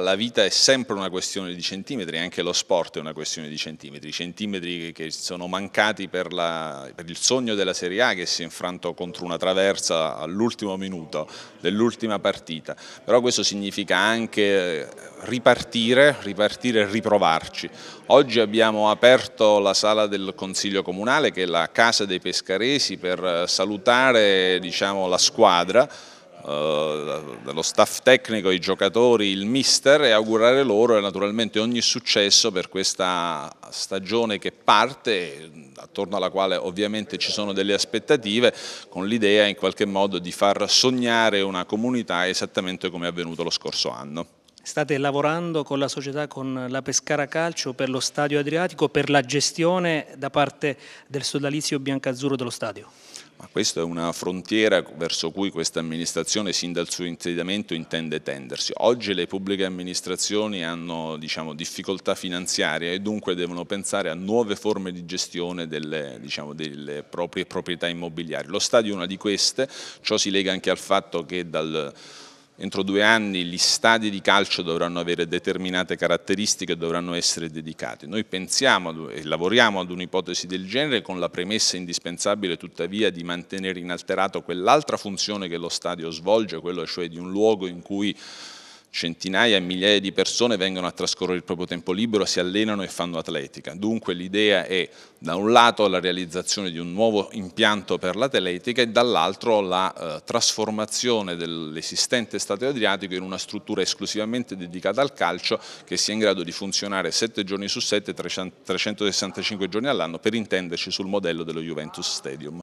La vita è sempre una questione di centimetri, anche lo sport è una questione di centimetri, centimetri che sono mancati per, la, per il sogno della Serie A che si è infranto contro una traversa all'ultimo minuto dell'ultima partita, però questo significa anche eh, ripartire, ripartire e riprovarci. Oggi abbiamo aperto la sala del Consiglio Comunale che è la casa dei pescaresi per eh, salutare diciamo, la squadra eh, dallo staff tecnico, i giocatori, il mister e augurare loro naturalmente ogni successo per questa stagione che parte, attorno alla quale ovviamente ci sono delle aspettative, con l'idea in qualche modo di far sognare una comunità esattamente come è avvenuto lo scorso anno. State lavorando con la società, con la Pescara Calcio per lo Stadio Adriatico, per la gestione da parte del sodalizio biancazzurro dello stadio? ma questa è una frontiera verso cui questa amministrazione sin dal suo insediamento intende tendersi. Oggi le pubbliche amministrazioni hanno diciamo, difficoltà finanziarie e dunque devono pensare a nuove forme di gestione delle, diciamo, delle proprie proprietà immobiliari. Lo stadio è una di queste, ciò si lega anche al fatto che dal entro due anni gli stadi di calcio dovranno avere determinate caratteristiche e dovranno essere dedicati. Noi pensiamo e lavoriamo ad un'ipotesi del genere con la premessa indispensabile tuttavia di mantenere inalterato quell'altra funzione che lo stadio svolge, quello cioè di un luogo in cui centinaia e migliaia di persone vengono a trascorrere il proprio tempo libero, si allenano e fanno atletica. Dunque l'idea è da un lato la realizzazione di un nuovo impianto per l'atletica e dall'altro la eh, trasformazione dell'esistente Stato Adriatico in una struttura esclusivamente dedicata al calcio che sia in grado di funzionare 7 giorni su 7, 365 giorni all'anno, per intenderci sul modello dello Juventus Stadium.